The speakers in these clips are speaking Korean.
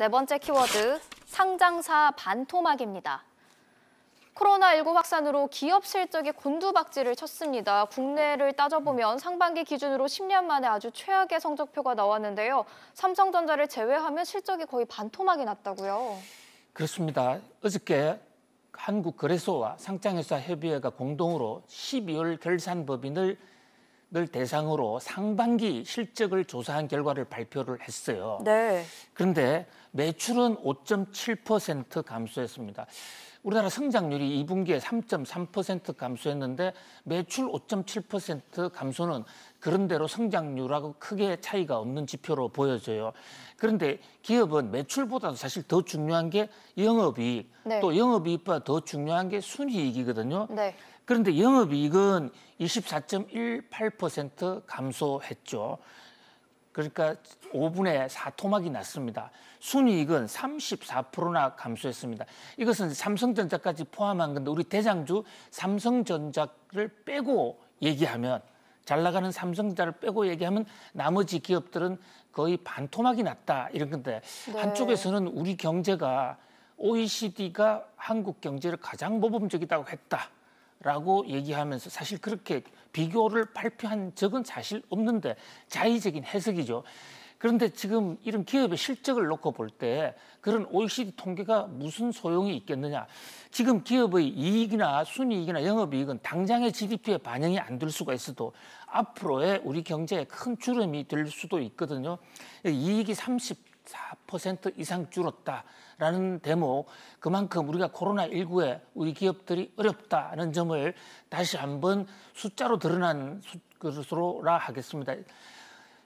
네 번째 키워드 상장사 반토막입니다. 코로나19 확산으로 기업 실적이 곤두박질을 쳤습니다. 국내를 따져보면 상반기 기준으로 10년 만에 아주 최악의 성적표가 나왔는데요. 삼성전자를 제외하면 실적이 거의 반토막이 났다고요. 그렇습니다. 어저께 한국거래소와 상장회사 협의회가 공동으로 12월 결산법인을 를 대상으로 상반기 실적을 조사한 결과를 발표를 했어요. 네. 그런데 매출은 5.7% 감소했습니다. 우리나라 성장률이 2분기에 3.3% 감소했는데 매출 5.7% 감소는 그런대로 성장률하고 크게 차이가 없는 지표로 보여져요. 그런데 기업은 매출보다도 사실 더 중요한 게 영업이익, 네. 또 영업이익보다 더 중요한 게 순이익이거든요. 네. 그런데 영업이익은 24.18% 감소했죠. 그러니까 5분의 4토막이 났습니다. 순이익은 34%나 감소했습니다. 이것은 삼성전자까지 포함한 건데 우리 대장주 삼성전자를 빼고 얘기하면 잘 나가는 삼성전자를 빼고 얘기하면 나머지 기업들은 거의 반토막이 났다 이런 건데 네. 한쪽에서는 우리 경제가 OECD가 한국 경제를 가장 모범적이라고 했다. 라고 얘기하면서 사실 그렇게 비교를 발표한 적은 사실 없는데 자의적인 해석이죠. 그런데 지금 이런 기업의 실적을 놓고 볼 때 그런 OECD 통계가 무슨 소용이 있겠느냐. 지금 기업의 이익이나 순이익이나 영업이익은 당장의 GDP에 반영이 안 될 수가 있어도 앞으로의 우리 경제에 큰 주름이 될 수도 있거든요. 이익이 30 4% 이상 줄었다라는 대목 그만큼 우리가 코로나19에 우리 기업들이 어렵다는 점을 다시 한번 숫자로 드러난 것으로라 하겠습니다.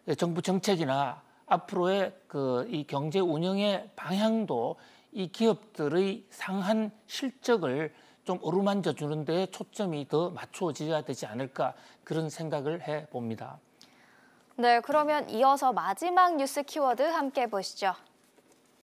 예, 정부 정책이나 앞으로의 그 이 경제 운영의 방향도 이 기업들의 상한 실적을 좀 어루만져 주는 데 초점이 더 맞춰져야 되지 않을까 그런 생각을 해 봅니다. 네, 그러면 이어서 마지막 뉴스 키워드 함께 보시죠.